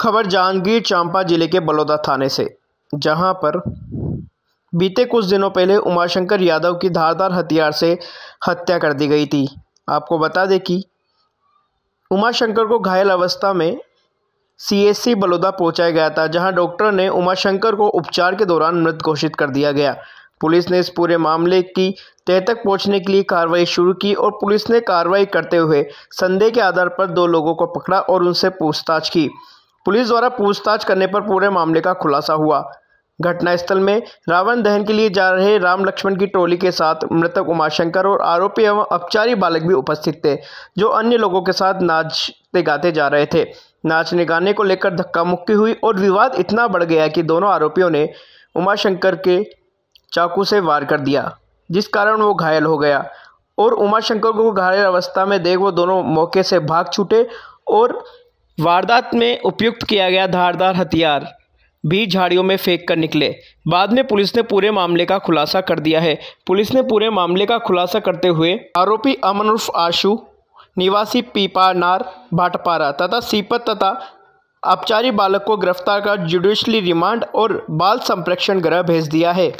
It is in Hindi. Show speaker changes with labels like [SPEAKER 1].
[SPEAKER 1] खबर जांजगीर चांपा ज़िले के बलौदा थाने से जहां पर बीते कुछ दिनों पहले उमाशंकर यादव की धारदार हथियार से हत्या कर दी गई थी आपको बता दें कि उमाशंकर को घायल अवस्था में सीएससी बलौदा पहुंचाया गया था जहां डॉक्टर ने उमाशंकर को उपचार के दौरान मृत घोषित कर दिया गया पुलिस ने इस पूरे मामले की तय तक पहुंचने के लिए कार्रवाई शुरू की और पुलिस ने कार्रवाई करते हुए संदेह के आधार पर दो लोगों को पकड़ा और उनसे पूछताछ की पुलिस द्वारा पूछताछ करने पर पूरे मामले का खुलासा हुआ घटनास्थल में रावण दहन के लिए जा रहे राम लक्ष्मण की टोली के साथ मृतक उमाशंकर और आरोपी एवं अपचारी बालक भी उपस्थित थे जो अन्य लोगों के साथ नाचते गाते जा रहे थे नाचने गाने को लेकर धक्का मुक्की हुई और विवाद इतना बढ़ गया कि दोनों आरोपियों ने उमाशंकर के चाकू से वार कर दिया जिस कारण वो घायल हो गया और उमाशंकर को घायल अवस्था में देख वो दोनों मौके से भाग छूटे और वारदात में उपयुक्त किया गया धारदार हथियार भी झाड़ियों में फेंक कर निकले बाद में पुलिस ने पूरे मामले का खुलासा कर दिया है पुलिस ने पूरे मामले का खुलासा करते हुए आरोपी अमन उर्फ आशु निवासी पीपानार भाटपारा तथा सीपत तथा अपचारी बालक को गिरफ्तार कर जुडिशली रिमांड और बाल संप्रेक्षण गृह भेज दिया है